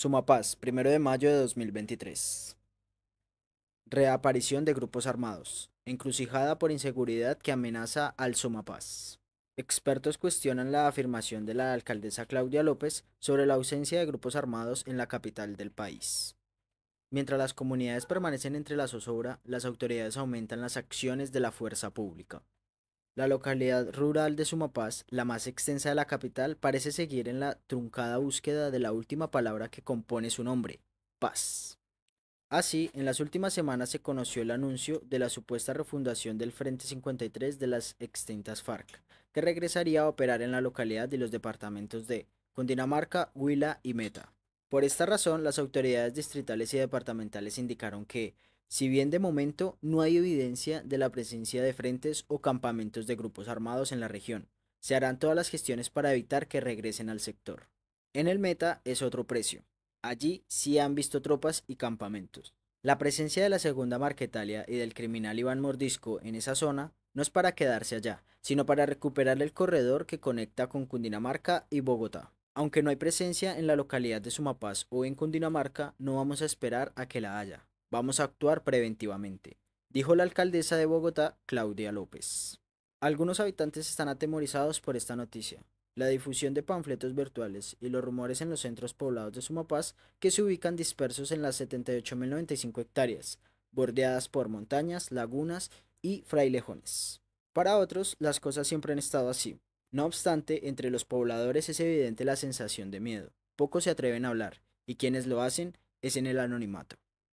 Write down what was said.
Sumapaz, 1 de mayo de 2023. Reaparición de grupos armados. Encrucijada por inseguridad que amenaza al Sumapaz. Expertos cuestionan la afirmación de la alcaldesa Claudia López sobre la ausencia de grupos armados en la capital del país. Mientras las comunidades permanecen entre la zozobra, las autoridades aumentan las acciones de la fuerza pública. La localidad rural de Sumapaz, la más extensa de la capital, parece seguir en la truncada búsqueda de la última palabra que compone su nombre, paz. Así, en las últimas semanas se conoció el anuncio de la supuesta refundación del Frente 53 de las extintas FARC, que regresaría a operar en la localidad de los departamentos de Cundinamarca, Huila y Meta. Por esta razón, las autoridades distritales y departamentales indicaron que si bien de momento no hay evidencia de la presencia de frentes o campamentos de grupos armados en la región, se harán todas las gestiones para evitar que regresen al sector. En el meta es otro precio. Allí sí han visto tropas y campamentos. La presencia de la segunda marca Italia y del criminal Iván Mordisco en esa zona no es para quedarse allá, sino para recuperar el corredor que conecta con Cundinamarca y Bogotá. Aunque no hay presencia en la localidad de Sumapaz o en Cundinamarca, no vamos a esperar a que la haya. Vamos a actuar preventivamente, dijo la alcaldesa de Bogotá, Claudia López. Algunos habitantes están atemorizados por esta noticia. La difusión de panfletos virtuales y los rumores en los centros poblados de Sumapaz, que se ubican dispersos en las 78.095 hectáreas, bordeadas por montañas, lagunas y frailejones. Para otros, las cosas siempre han estado así. No obstante, entre los pobladores es evidente la sensación de miedo. Pocos se atreven a hablar, y quienes lo hacen es en el anonimato.